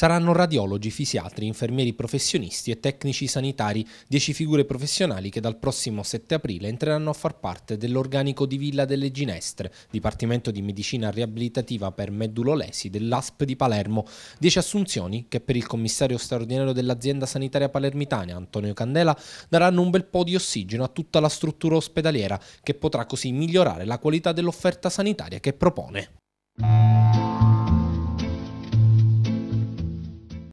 Saranno radiologi, fisiatri, infermieri professionisti e tecnici sanitari, dieci figure professionali che dal prossimo 7 aprile entreranno a far parte dell'organico di Villa delle Ginestre, Dipartimento di Medicina Riabilitativa per Medulolesi dell'ASP di Palermo, Dieci assunzioni che per il commissario straordinario dell'azienda sanitaria palermitana Antonio Candela daranno un bel po' di ossigeno a tutta la struttura ospedaliera che potrà così migliorare la qualità dell'offerta sanitaria che propone.